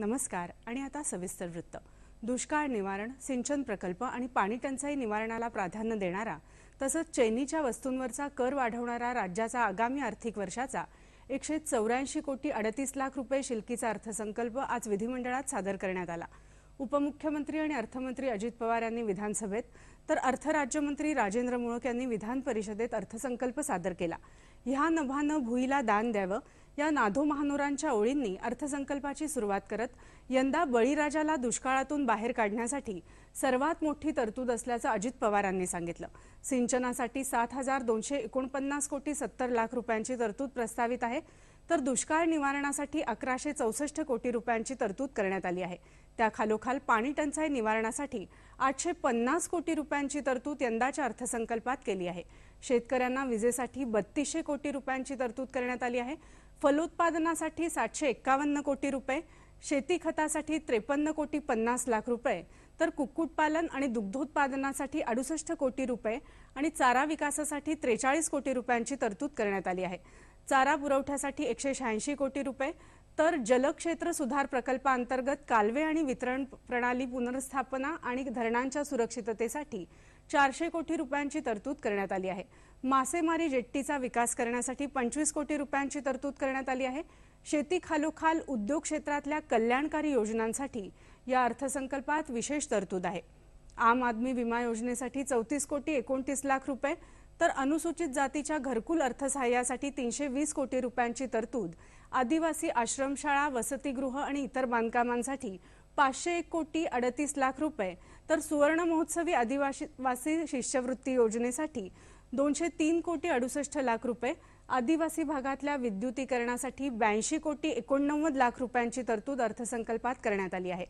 नमस्कार आणि आता सविस्तर वृत्त दुष्काळ निवारण सिंचन प्रकल्प आणि पाणी टंचाई निवारणाला प्राधान्य देणारा तसंच चैनीच्या वस्तूंवरचा कर वाढवणारा राज्याचा आगामी आर्थिक वर्षाचा एकशे चौऱ्याऐंशी कोटी अडतीस लाख रुपये शिल्कीचा अर्थसंकल्प आज विधिमंडळात सादर करण्यात आला उपमुख्यमंत्री आणि अर्थमंत्री अजित पवार यांनी विधानसभेत तर अर्थराज्यमंत्री राजेंद्र मुळक यांनी विधान परिषदेत अर्थसंकल्प सादर केला ह्या नभानं भुईला दान द्यावं या नाधो महानोरांच्या ओळींनी अर्थसंकल्पाची सुरुवात करत यंदा बळीराजाला दुष्काळातून बाहेर काढण्यासाठी सर्वात मोठी तरतूद असल्याचं अजित पवारांनी सांगितलं सिंचनासाठी सात हजार दोनशे एकोणपन्नास कोटी सत्तर लाख रुपयांची तरतूद प्रस्तावित आहे तर दुष्काळ निवारणासाठी अकराशे चौसष्ट कोटी रुपयांची तरतूद करण्यात आली आहे त्याखालोखाल पाणी टंचाई निवारणासाठी आठशे पन्नास कोटी रुपयांची तरतूद यंदाच्या अर्थसंकल्पात केली आहे शेतकऱ्यांना विजेसाठी बत्तीसशे कोटी रुपयांची तरतूद करण्यात आली आहे फलोत्पादनासाठी सातशे एक्कावन्न कोटी रुपये शेती खतासाठी त्रेपन्न कोटी पन्नास लाख रुपये तर कुक्कुटपालन आणि दुग्धोत्पादनासाठी अडुसष्ट कोटी रुपये आणि चारा विकासासाठी त्रेचाळीस कोटी रुपयांची तरतूद करण्यात आली आहे चारा पुरवठ्यासाठी एकशे शहाऐंशी कोटी रुपये तर जलक्षेत्र सुधार प्रकल्पाअंतर्गत कालवे आणि वितरण प्रणाली पुनर्स्थापना आणि धरणांच्या सुरक्षिततेसाठी चारशे कोटी रुपयांची तरतूद करण्यात आली आहे मासेमारी जेट्टीचा विकास करण्यासाठी पंचवीस कोटी रुपयांची तरतूद करण्यात आली आहे शेती खालोखाल उद्योग क्षेत्रातल्या कल्याणकारी योजनांसाठी या अर्थसंकल्पात विशेष तरतूद आहे आम आदमी विमा योजनेसाठी चौतीस कोटी एकोणतीस लाख रुपये तर अनुसूचित जातीच्या घरकुल अर्थसहाय्यासाठी तीनशे वीस कोटी रुपयांची तरतूद आदिवासी आश्रमशाळा वसतिगृह आणि इतर बांधकामांसाठी पाचशे एक कोटी अडतीस लाख रुपये तर सुवर्ण महोत्सवी आदिवासी शिष्यवृत्ती योजनेसाठी दोनशे तीन कोटी अडुसष्ट लाख रुपये आदिवासी भागातल्या विद्युतीकरणासाठी ब्याऐंशी कोटी एकोणनव्वद लाख रुपयांची तरतूद अर्थसंकल्पात करण्यात आली आहे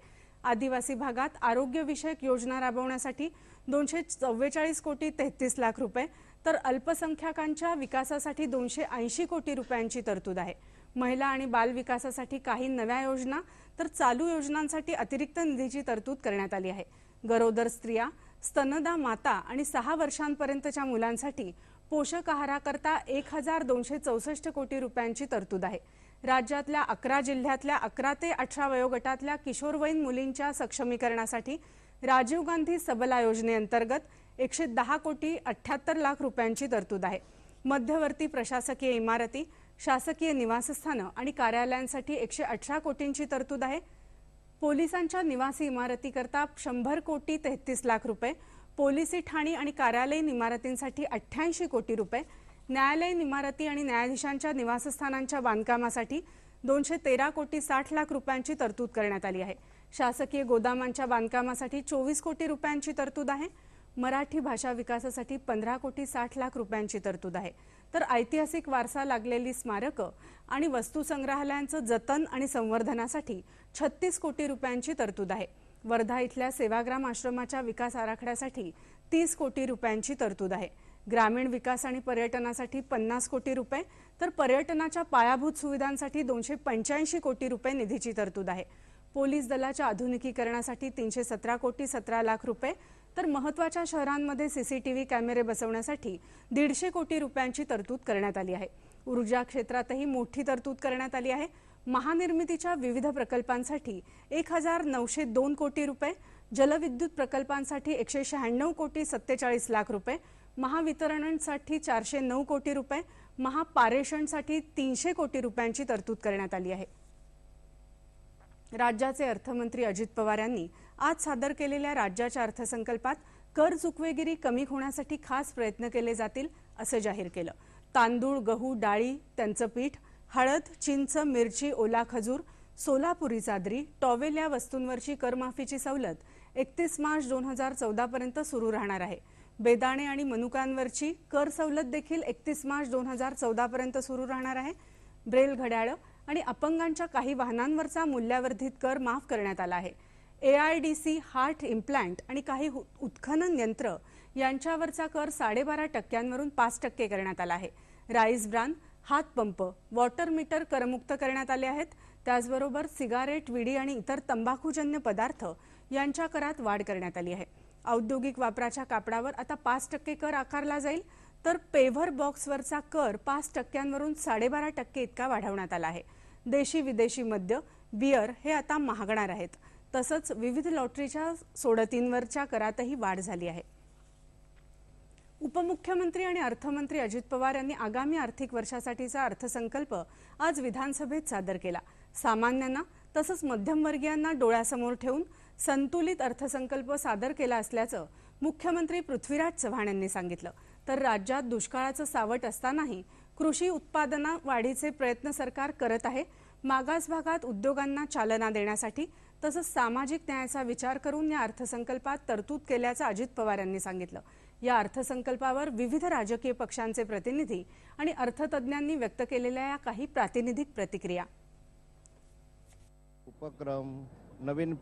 आदिवासी भागात आरोग्यविषयक योजना राबवण्यासाठी दोनशे चव्वेचाळीस कोटी तेहतीस लाख रुपये तर अल्पसंख्याकांच्या विकासासाठी दोनशे ऐंशी कोटी रुपयांची तरतूद आहे महिला आणि बाल विकासासाठी काही नव्या योजना तर चालू योजनांसाठी अतिरिक्त निधीची तरतूद करण्यात आली आहे गरोदर स्त्रिया स्तनदा माता आणि सहा वर्षांपर्यंतच्या मुलांसाठी पोषक आहाराकरता एक हजार दोनशे चौसष्ट कोटी रुपयांची तरतूद आहे राज्यातल्या अकरा जिल्ह्यातल्या अकरा ते अठरा वयोगटातल्या किशोरवयीन मुलींच्या सक्षमीकरणासाठी राजीव गांधी सबला योजनेअंतर्गत एकशे दहा कोटी अठ्याहत्तर लाख रुपयांची तरतूद आहे मध्यवर्ती प्रशासकीय इमारती शासकीय निवासस्थानं आणि कार्यालयांसाठी एकशे अठरा कोटींची तरतूद आहे पोलिसांच्या निवासी इमारतीकरता शंभर कोटी तेहतीस लाख रुपये पोलिसी ठाणी आणि कार्यालयीन इमारतींसाठी अठ्ठ्याऐंशी कोटी रुपये न्यायालयीन इमारती आणि न्यायाधीशांच्या निवासस्थानांच्या बांधकामासाठी दोनशे तेरा कोटी साठ लाख रुपयांची तरतूद करण्यात आली आहे शासकीय गोदामांच्या बांधकामासाठी चोवीस कोटी रुपयांची तरतूद आहे मराठी भाषा विकासासाठी पंधरा कोटी साठ लाख रुपयांची तरतूद आहे तर ऐतिहासिक वारसा लागलेली स्मारकं आणि वस्तुसंग्रहालयांचं जतन आणि संवर्धनासाठी छत्तीस कोटी रुपयांची तरतूद आहे वर्धा इथल्या सेवाग्राम आश्रमाच्या विकास आराखड्यासाठी तीस कोटी रुपयांची तरतूद आहे ग्रामीण विकास आणि पर्यटनासाठी पन्नास कोटी रुपये तर पर्यटनाच्या पायाभूत सुविधांसाठी दोनशे पंच्याऐंशी कोटी रुपये निधीची तरतूद आहे पोलीस दलाच्या आधुनिकीकरणासाठी तीनशे सतरा कोटी सतरा लाख रुपये तर महत्वाच्या शहरांमध्ये सीसीटीव्ही कॅमेरे बसवण्यासाठी दीडशे कोटी रुपयांची तरतूद करण्यात आली आहे ऊर्जा क्षेत्रातही मोठी तरतूद करण्यात आली आहे महानिर्मितीच्या विविध प्रकल्पांसाठी एक हजार नऊशे दोन कोटी रुपये जलविद्युत प्रकल्पांसाठी एकशे शहाण्णव कोटी सत्तेचाळीस लाख रुपये महावितरणसाठी चारशे नऊ कोटी रुपये महापारेषणसाठी तीनशे कोटी रुपयांची तरतूद करण्यात आली आहे राज्याचे अर्थमंत्री अजित पवार यांनी आज सादर केलेल्या राज्याच्या अर्थसंकल्पात कर चुकवेगिरी कमी होण्यासाठी खास प्रयत्न केले जातील असं जाहीर केलं तांदूळ गहू डाळी त्यांचं पीठ हळद चिंच मिरची ओला खजूर सोलापुरी चादरी टॉवेल या वस्तूंवरची करमाफीची सवलत एकतीस मार्च दोन हजार पर्यंत सुरू राहणार आहे बेदाणे आणि मनुकांवरची कर सवलत देखील एकतीस मार्च दोन हजार पर्यंत सुरू राहणार आहे ब्रेल घड्याळ आणि अपंगांच्या काही वाहनांवरचा मूल्यावर्धित कर माफ करण्यात आला आहे ए हार्ट इम्प्लांट आणि काही उत्खनन यंत्र यांच्यावरचा कर साडेबारा टक्क्यांवरून पाच टक्के करण्यात आला आहे राईस ब्रान हातपंप वॉटर मीटर करमुक्त करण्यात आले आहेत त्याचबरोबर सिगारेट विडी आणि इतर तंबाखूजन्य पदार्थ यांच्या करात वाढ करण्यात आली आहे औद्योगिक वापराच्या कापडावर आता पाच टक्के कर आकारला जाईल तर पेव्हर बॉक्सवरचा कर पाच टक्क्यांवरून साडेबारा टक्के इतका वाढवण्यात आला आहे देशी विदेशी मद्य बियर हे आता महागणार आहेत तसंच विविध लॉटरीच्या सोडतींवरच्या करातही वाढ झाली आहे उपमुख्यमंत्री आणि अर्थमंत्री अजित पवार यांनी आगामी आर्थिक वर्षासाठीचा अर्थसंकल्प आज विधानसभेत सादर केला सामान्यांना तसंच मध्यमवर्गीयांना डोळ्यासमोर ठेवून संतुलित अर्थसंकल्प सादर केला असल्याचं मुख्यमंत्री पृथ्वीराज चव्हाण यांनी सांगितलं तर राज्यात दुष्काळाचं सावट असतानाही कृषी उत्पादना वाढीचे प्रयत्न सरकार करत आहे मागास भागात उद्योगांना चालना देण्यासाठी तसंच सामाजिक न्यायाचा विचार करून या अर्थसंकल्पात तरतूद केल्याचं अजित पवार यांनी सांगितलं या अर्थसंकल्पावर विविध राजकीय पक्षांचे प्रतिनिधी आणि अर्थतज्ज्ञांनी व्यक्त केलेल्या या काही प्रातिनिधिक प्रतिक्रिया उपक्रम नवीन